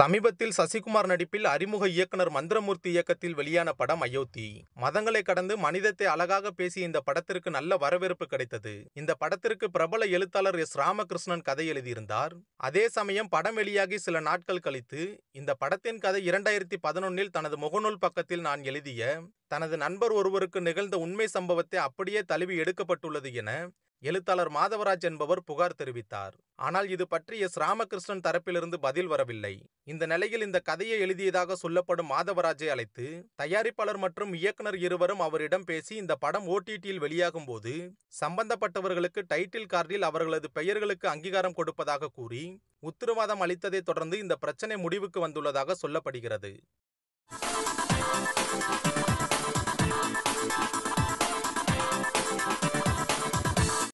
சமீபத்தில் சசிகுமார் நடிப்பில் அறிமுக இயக்குனர் மந்திரமூர்த்தி இயக்கத்தில் வெளியான படம் அயோத்தி மதங்களை கடந்து மனிதத்தை அழகாக பேசிய இந்த படத்திற்கு நல்ல வரவேற்பு கிடைத்தது இந்த படத்திற்கு பிரபல எழுத்தாளர் எஸ் ராமகிருஷ்ணன் கதை எழுதியிருந்தார் அதே சமயம் படம் வெளியாகி சில நாட்கள் கழித்து இந்த படத்தின் கதை இரண்டாயிரத்தி பதினொன்னில் தனது முகநூல் பக்கத்தில் நான் எழுதிய தனது நண்பர் ஒருவருக்கு நிகழ்ந்த உண்மை சம்பவத்தை அப்படியே தழுவி எடுக்கப்பட்டுள்ளது என எழுத்தாளர் மாதவராஜ் என்பவர் புகார் தெரிவித்தார் ஆனால் இது பற்றிய ஸ்ராமகிருஷ்ணன் தரப்பிலிருந்து பதில் வரவில்லை இந்த நிலையில் இந்த கதையை எழுதியதாக சொல்லப்படும் மாதவராஜை அழைத்து தயாரிப்பாளர் மற்றும் இயக்குனர் இருவரும் அவரிடம் பேசி இந்த படம் ஓடிடியில் வெளியாகும் போது சம்பந்தப்பட்டவர்களுக்கு டைட்டில் கார்டில் அவர்களது பெயர்களுக்கு அங்கீகாரம் கொடுப்பதாக கூறி உத்தரவாதம் அளித்ததை தொடர்ந்து இந்த பிரச்சனை முடிவுக்கு வந்துள்ளதாக சொல்லப்படுகிறது